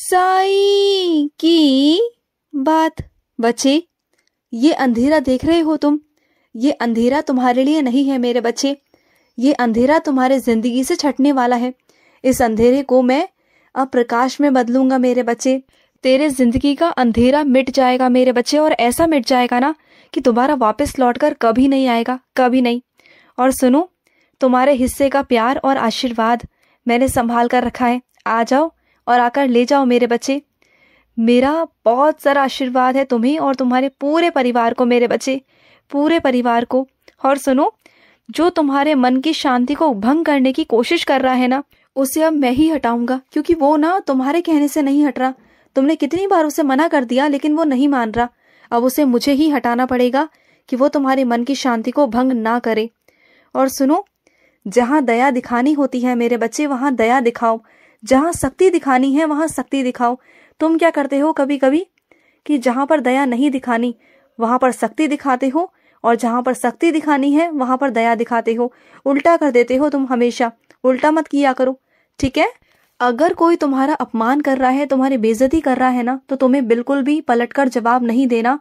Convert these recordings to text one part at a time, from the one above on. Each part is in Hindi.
साई की बात बच्चे ये अंधेरा देख रहे हो तुम ये अंधेरा तुम्हारे लिए नहीं है मेरे बच्चे ये अंधेरा तुम्हारे जिंदगी से छटने वाला है इस अंधेरे को मैं अब प्रकाश में बदलूंगा मेरे बच्चे तेरे जिंदगी का अंधेरा मिट जाएगा मेरे बच्चे और ऐसा मिट जाएगा ना कि तुम्हारा वापस लौट कर कभी नहीं आएगा कभी नहीं और सुनो तुम्हारे हिस्से का प्यार और आशीर्वाद मैंने संभाल कर रखा है आ जाओ और आकर ले जाओ मेरे बच्चे मेरा बहुत सारा आशीर्वाद है तुम्हें और तुम्हारे पूरे परिवार को मेरे बच्चे पूरे परिवार को और सुनो जो तुम्हारे मन की शांति को भंग करने की कोशिश कर रहा है ना उसे अब मैं ही हटाऊंगा क्योंकि वो ना तुम्हारे कहने से नहीं हट रहा तुमने कितनी बार उसे मना कर दिया लेकिन वो नहीं मान रहा अब उसे मुझे ही हटाना पड़ेगा कि वो तुम्हारे मन की शांति को भंग ना करे और सुनो जहाँ दया दिखानी होती है मेरे बच्चे वहाँ दया दिखाओ जहां शक्ति दिखानी है वहां शक्ति दिखाओ तुम क्या करते हो कभी कभी कि जहां पर दया नहीं दिखानी वहां पर शक्ति दिखाते हो और जहां पर शक्ति दिखानी है वहां पर दया दिखाते हो उल्टा कर देते हो तुम हमेशा उल्टा मत किया करो ठीक है अगर कोई तुम्हारा अपमान कर रहा है तुम्हारी बेजती कर रहा है ना तो तुम्हें बिल्कुल भी पलटकर जवाब नहीं देना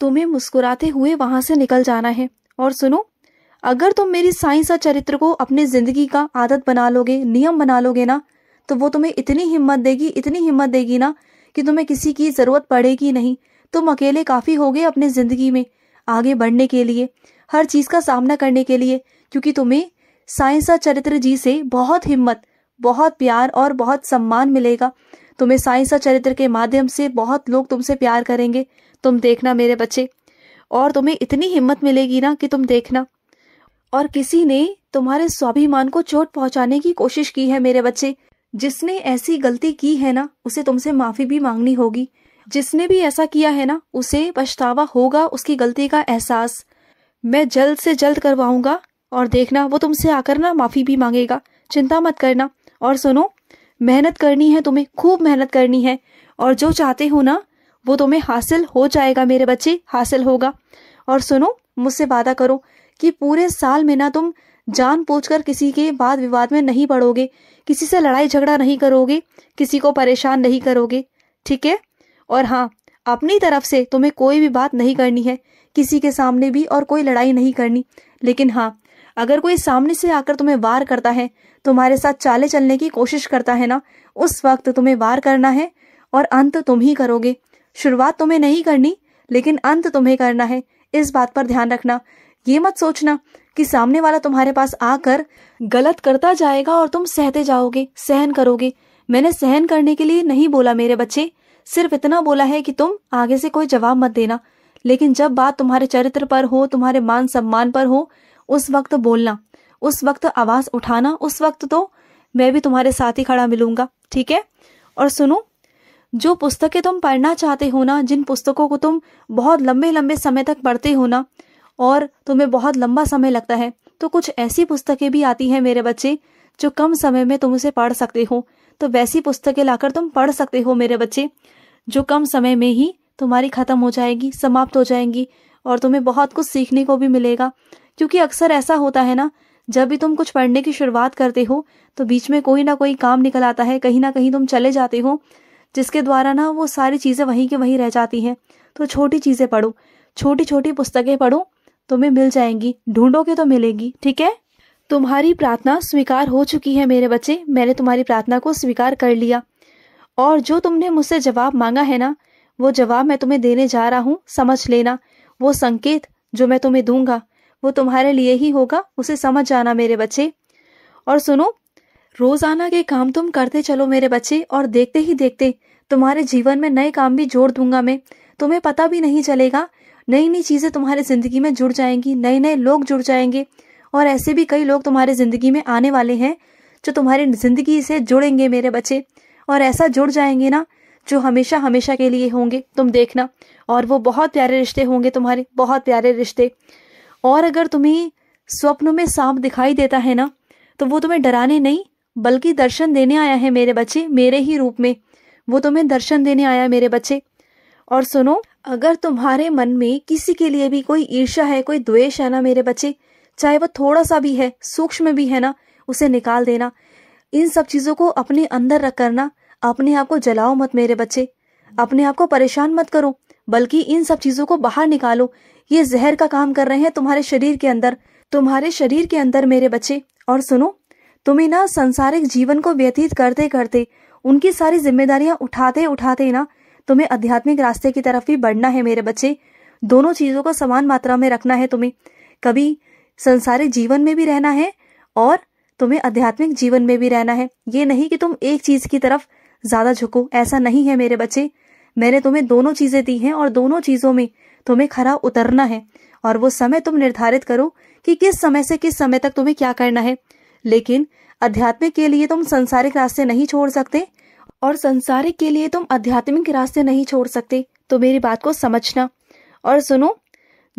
तुम्हें मुस्कुराते हुए वहां से निकल जाना है और सुनो अगर तुम मेरी साइंस और चरित्र को अपनी जिंदगी का आदत बना लोगे नियम बना लोगे ना तो वो तुम्हें इतनी हिम्मत देगी इतनी हिम्मत देगी ना कि तुम्हें किसी की ज़रूरत पड़ेगी नहीं तुम अकेले काफ़ी हो गए अपने ज़िंदगी में आगे बढ़ने के लिए हर चीज़ का सामना करने के लिए क्योंकि तुम्हें साइंसा चरित्र जी से बहुत हिम्मत बहुत प्यार और बहुत सम्मान मिलेगा तुम्हें साइंसा चरित्र के माध्यम से बहुत लोग तुमसे प्यार करेंगे तुम देखना मेरे बच्चे और तुम्हें इतनी हिम्मत मिलेगी ना कि तुम देखना और किसी ने तुम्हारे स्वाभिमान को चोट पहुंचाने की कोशिश की है मेरे बच्चे जिसने ऐसी गलती की है ना उसे तुमसे माफी भी मांगनी होगी जिसने भी ऐसा किया है ना उसे पछतावा होगा उसकी गलती का एहसास मैं जल्द से जल्द करवाऊंगा और देखना वो तुमसे आकर ना माफी भी मांगेगा चिंता मत करना और सुनो मेहनत करनी है तुम्हें खूब मेहनत करनी है और जो चाहते हो ना वो तुम्हें हासिल हो जाएगा मेरे बच्चे हासिल होगा और सुनो मुझसे वादा करो कि पूरे साल में ना तुम कर किसी के वाद विवाद में नहीं पड़ोगे किसी से लड़ाई झगड़ा नहीं करोगे किसी को परेशान नहीं करोगे ठीक है और हाँ अपनी तरफ से तुम्हें कोई भी बात नहीं करनी है किसी के सामने भी और कोई लड़ाई नहीं करनी लेकिन हाँ अगर कोई सामने से आकर तुम्हें वार करता है तुम्हारे साथ चाले चलने की कोशिश करता है ना उस वक्त तुम्हें वार करना है और अंत तुम ही करोगे शुरुआत तुम्हें नहीं करनी लेकिन अंत तुम्हें करना है इस बात पर ध्यान रखना ये मत सोचना कि सामने वाला तुम्हारे पास आकर गलत करता जाएगा और तुम सहते जाओगे सहन करोगे मैंने सहन करने के लिए नहीं बोला मेरे बच्चे सिर्फ इतना बोला है कि तुम आगे से कोई जवाब मत देना लेकिन जब बात तुम्हारे चरित्र पर हो तुम्हारे मान सम्मान पर हो उस वक्त बोलना उस वक्त आवाज उठाना उस वक्त तो मैं भी तुम्हारे साथ ही खड़ा मिलूंगा ठीक है और सुनो जो पुस्तकें तुम पढ़ना चाहते हो ना जिन पुस्तकों को तुम बहुत लंबे लंबे समय तक पढ़ते हो ना और तुम्हें बहुत लंबा समय लगता है तो कुछ ऐसी पुस्तकें भी आती हैं मेरे बच्चे जो कम समय में तुम उसे पढ़ सकते हो तो वैसी पुस्तकें लाकर तुम पढ़ सकते हो मेरे बच्चे जो कम समय में ही तुम्हारी खत्म हो जाएगी समाप्त हो जाएंगी और तुम्हें बहुत कुछ सीखने को भी मिलेगा क्योंकि अक्सर ऐसा होता है ना जब भी तुम कुछ पढ़ने की शुरुआत करते हो तो बीच में कोई ना कोई काम निकल आता है कहीं ना कहीं तुम चले जाते हो जिसके द्वारा ना वो सारी चीज़ें वहीं के वहीं रह जाती हैं तो छोटी चीज़ें पढ़ो छोटी छोटी पुस्तकें पढ़ो तुम्हें मिल जाएंगी ढूंढोगे तो मिलेंगी ठीक है तुम्हारी प्रार्थना स्वीकार हो चुकी है मेरे बच्चे मैंने तुम्हारी प्रार्थना को स्वीकार कर लिया और जो तुमने मुझसे जवाब मांगा है ना वो जवाब मैं तुम्हें देने जा रहा हूँ समझ लेना वो संकेत जो मैं तुम्हें दूंगा वो तुम्हारे लिए ही होगा उसे समझ जाना मेरे बच्चे और सुनो रोजाना के काम तुम करते चलो मेरे बच्चे और देखते ही देखते तुम्हारे जीवन में नए काम भी जोड़ दूंगा मैं तुम्हें पता भी नहीं चलेगा नई नई चीज़ें तुम्हारी ज़िंदगी में जुड़ जाएंगी नए नए लोग जुड़ जाएंगे और ऐसे भी कई लोग तुम्हारी ज़िंदगी में आने वाले हैं जो तुम्हारी ज़िंदगी से जुड़ेंगे मेरे बच्चे और ऐसा जुड़ जाएंगे ना जो हमेशा हमेशा के लिए होंगे तुम देखना और वो बहुत प्यारे रिश्ते होंगे तुम्हारे बहुत प्यारे रिश्ते और अगर तुम्हें स्वप्न में सांप दिखाई देता है ना तो वो तुम्हें डराने नहीं बल्कि दर्शन देने आया है मेरे बच्चे मेरे ही रूप में वो तुम्हें दर्शन देने आया है मेरे बच्चे और सुनो अगर तुम्हारे मन में किसी के लिए भी कोई ईर्षा है कोई द्वेष है ना मेरे बच्चे चाहे वो थोड़ा सा भी है सूक्ष्म भी है ना उसे निकाल देना इन सब चीजों को अपने अंदर रख करना अपने आप को जलाओ मत मेरे बच्चे अपने आप को परेशान मत करो बल्कि इन सब चीजों को बाहर निकालो ये जहर का काम कर रहे हैं तुम्हारे शरीर के अंदर तुम्हारे शरीर के अंदर मेरे बच्चे और सुनो तुम्हें ना संसारिक जीवन को व्यतीत करते करते उनकी सारी जिम्मेदारियां उठाते उठाते ना तुम्हें आध्यात्मिक रास्ते की तरफ भी बढ़ना है मेरे बच्चे दोनों चीजों को समान मात्रा में रखना है तुम्हें कभी संसारिक जीवन में भी रहना है और तुम्हें आध्यात्मिक जीवन में भी रहना है ये नहीं कि तुम एक चीज की तरफ ज्यादा झुको ऐसा नहीं है मेरे बच्चे मैंने तुम्हें दोनों चीजें दी हैं और दोनों चीजों में तुम्हें खरा उतरना है और वो समय तुम निर्धारित करो कि किस समय से किस समय तक तुम्हें क्या करना है लेकिन अध्यात्मिक के लिए तुम संसारिक रास्ते नहीं छोड़ सकते और संसारिक के लिए तुम आध्यात्मिक रास्ते नहीं छोड़ सकते तो मेरी बात को समझना और सुनो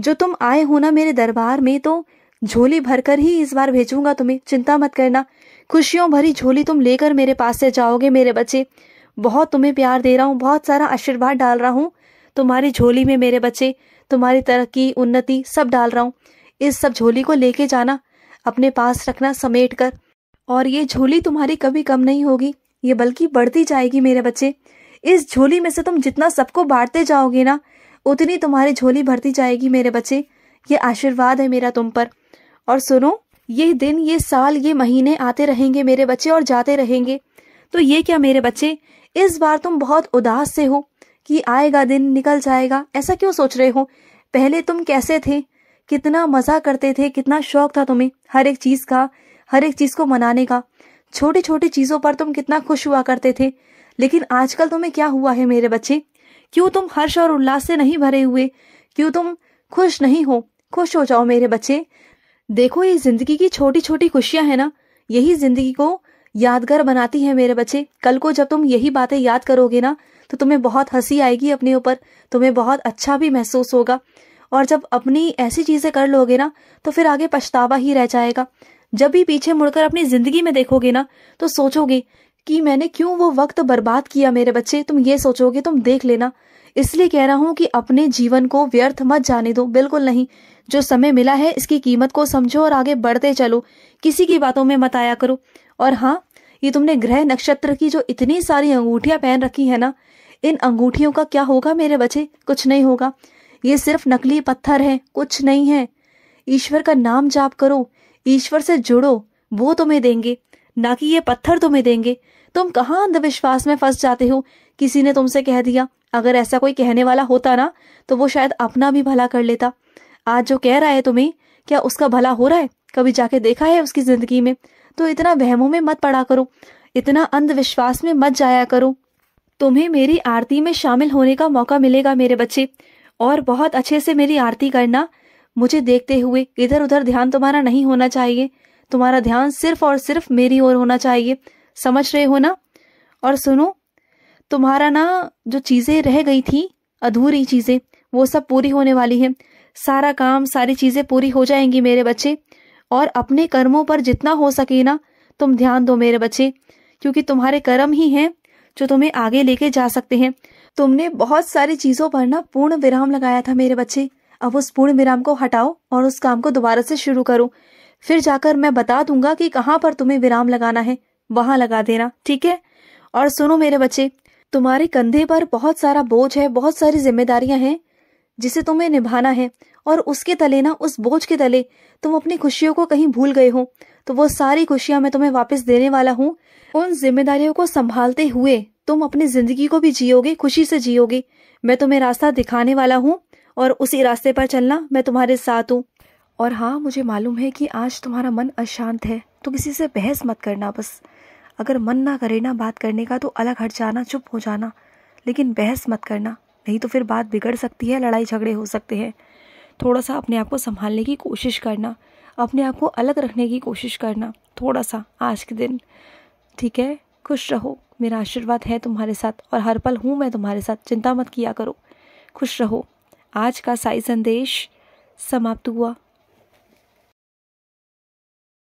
जो तुम आए हो ना मेरे दरबार में तो झोली भरकर ही इस बार भेजूंगा तुम्हें चिंता मत करना खुशियों भरी झोली तुम लेकर मेरे पास से जाओगे मेरे बच्चे बहुत तुम्हें प्यार दे रहा हूँ बहुत सारा आशीर्वाद डाल रहा हूँ तुम्हारी झोली में मेरे बच्चे तुम्हारी तरक्की उन्नति सब डाल रहा हूँ इस सब झोली को लेके जाना अपने पास रखना समेट कर और ये झोली तुम्हारी कभी कम नहीं होगी ये बल्कि बढ़ती जाएगी मेरे बच्चे इस झोली में से तुम जितना सबको बांटते जाओगे ना उतनी तुम्हारी झोली भरती जाएगी मेरे बच्चे ये आशीर्वाद है मेरा तुम पर और सुनो ये दिन ये साल ये महीने आते रहेंगे मेरे बच्चे और जाते रहेंगे तो ये क्या मेरे बच्चे इस बार तुम बहुत उदास से हो कि आएगा दिन निकल जाएगा ऐसा क्यों सोच रहे हो पहले तुम कैसे थे कितना मजा करते थे कितना शौक था तुम्हें हर एक चीज का हर एक चीज को मनाने का छोटी छोटी चीजों पर तुम कितना खुश हुआ करते थे लेकिन आजकल तुम्हें क्या हुआ है मेरे बच्चे क्यों तुम हर्ष और उल्लास से नहीं भरे हुए क्यों तुम खुश नहीं हो खुश हो जाओ मेरे बच्चे देखो ये जिंदगी की छोटी छोटी खुशियां है ना यही जिंदगी को यादगार बनाती है मेरे बच्चे कल को जब तुम यही बातें याद करोगे ना तो तुम्हें बहुत हंसी आएगी अपने ऊपर तुम्हें बहुत अच्छा भी महसूस होगा और जब अपनी ऐसी चीजें कर लोगे ना तो फिर आगे पछतावा ही रह जाएगा जब भी पीछे मुड़कर अपनी जिंदगी में देखोगे ना तो सोचोगे कि मैंने क्यों वो वक्त बर्बाद किया मेरे बच्चे तुम ये सोचोगे तुम देख लेना इसलिए कह रहा हूँ कि अपने जीवन को व्यर्थ मत जाने दो बिल्कुल नहीं जो समय मिला है इसकी कीमत को समझो और आगे बढ़ते चलो किसी की बातों में मत आया करो और हाँ ये तुमने ग्रह नक्षत्र की जो इतनी सारी अंगूठियां पहन रखी है ना इन अंगूठियों का क्या होगा मेरे बच्चे कुछ नहीं होगा ये सिर्फ नकली पत्थर है कुछ नहीं है ईश्वर का नाम जाप करो ईश्वर से जुड़ो वो तुम्हें देंगे ना कि ये पत्थर तुम्हें देंगे तुम कहाँ अंधविश्वास में फंस जाते हो किसी ने तुमसे कह दिया अगर ऐसा कोई कहने वाला होता ना तो वो शायद अपना भी भला कर लेता आज जो कह रहा है तुम्हें क्या उसका भला हो रहा है कभी जाके देखा है उसकी जिंदगी में तो इतना वहमों में मत पड़ा करो इतना अंधविश्वास में मत जाया करो तुम्हें मेरी आरती में शामिल होने का मौका मिलेगा मेरे बच्चे और बहुत अच्छे से मेरी आरती करना मुझे देखते हुए इधर उधर ध्यान तुम्हारा नहीं होना चाहिए तुम्हारा ध्यान सिर्फ और सिर्फ मेरी ओर होना चाहिए समझ रहे हो ना और सुनो तुम्हारा ना जो चीज़ें रह गई थी अधूरी चीज़ें वो सब पूरी होने वाली हैं सारा काम सारी चीज़ें पूरी हो जाएंगी मेरे बच्चे और अपने कर्मों पर जितना हो सके ना तुम ध्यान दो मेरे बच्चे क्योंकि तुम्हारे कर्म ही हैं जो तुम्हें आगे लेके जा सकते हैं तुमने बहुत सारी चीज़ों पर ना पूर्ण विराम लगाया था मेरे बच्चे अब उस पूर्ण विराम को हटाओ और उस काम को दोबारा से शुरू करो फिर जाकर मैं बता दूंगा कि कहाँ पर तुम्हें विराम लगाना है वहां लगा देना ठीक है और सुनो मेरे बच्चे तुम्हारे कंधे पर बहुत सारा बोझ है बहुत सारी जिम्मेदारियां हैं जिसे तुम्हें निभाना है और उसके तले ना उस बोझ के तले तुम अपनी खुशियों को कहीं भूल गए हो तो वो सारी खुशियां मैं तुम्हें वापस देने वाला हूँ उन जिम्मेदारियों को संभालते हुए तुम अपनी जिंदगी को भी जियोगे खुशी से जियोगे मैं तुम्हें रास्ता दिखाने वाला हूँ और उसी रास्ते पर चलना मैं तुम्हारे साथ हूँ और हाँ मुझे मालूम है कि आज तुम्हारा मन अशांत है तो किसी से बहस मत करना बस अगर मन ना करे ना बात करने का तो अलग हट जाना चुप हो जाना लेकिन बहस मत करना नहीं तो फिर बात बिगड़ सकती है लड़ाई झगड़े हो सकते हैं थोड़ा सा अपने आप को संभालने की कोशिश करना अपने आप को अलग रखने की कोशिश करना थोड़ा सा आज के दिन ठीक है खुश रहो मेरा आशीर्वाद है तुम्हारे साथ और हर पल हूँ मैं तुम्हारे साथ चिंता मत किया करो खुश रहो आज का साई संदेश समाप्त हुआ